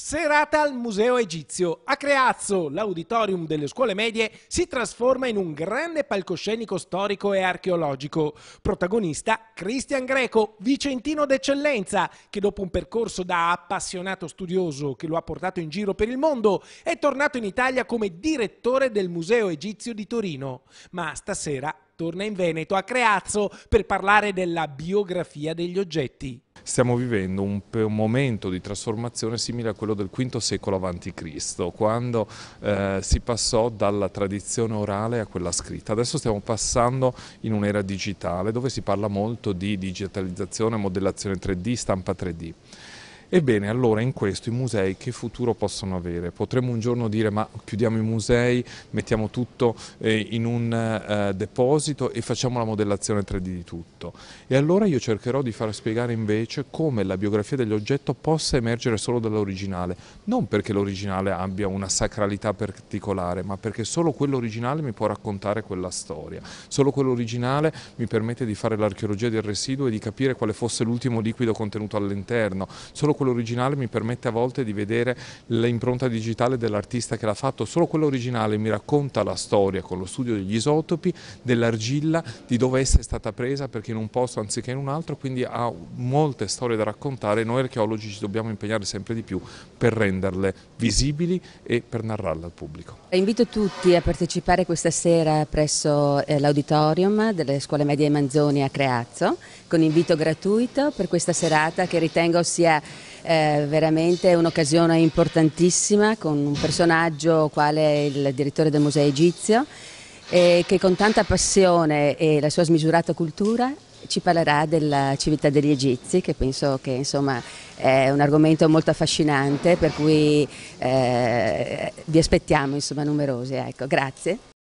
Serata al Museo Egizio. A Creazzo, l'auditorium delle scuole medie si trasforma in un grande palcoscenico storico e archeologico. Protagonista Cristian Greco, vicentino d'eccellenza, che dopo un percorso da appassionato studioso che lo ha portato in giro per il mondo, è tornato in Italia come direttore del Museo Egizio di Torino. Ma stasera torna in Veneto, a Creazzo, per parlare della biografia degli oggetti stiamo vivendo un, un momento di trasformazione simile a quello del V secolo a.C., quando eh, si passò dalla tradizione orale a quella scritta. Adesso stiamo passando in un'era digitale dove si parla molto di digitalizzazione, modellazione 3D, stampa 3D. Ebbene, allora in questo i musei che futuro possono avere? Potremmo un giorno dire ma chiudiamo i musei, mettiamo tutto eh, in un eh, deposito e facciamo la modellazione 3D di tutto. E allora io cercherò di far spiegare invece come la biografia dell'oggetto possa emergere solo dall'originale, non perché l'originale abbia una sacralità particolare, ma perché solo quell'originale mi può raccontare quella storia, solo quell'originale mi permette di fare l'archeologia del residuo e di capire quale fosse l'ultimo liquido contenuto all'interno, solo quello originale mi permette a volte di vedere l'impronta digitale dell'artista che l'ha fatto, solo quello originale mi racconta la storia con lo studio degli isotopi, dell'argilla, di dove essa è stata presa, perché in un posto anziché in un altro, quindi ha molte storie da raccontare e noi archeologi ci dobbiamo impegnare sempre di più per renderle visibili e per narrarle al pubblico. Invito tutti a partecipare questa sera presso eh, l'auditorium delle scuole medie Manzoni a Creazzo con invito gratuito per questa serata che ritengo sia veramente un'occasione importantissima con un personaggio quale è il direttore del Museo Egizio eh, che con tanta passione e la sua smisurata cultura ci parlerà della civiltà degli Egizi, che penso che insomma, è un argomento molto affascinante, per cui eh, vi aspettiamo insomma, numerosi. Ecco, grazie.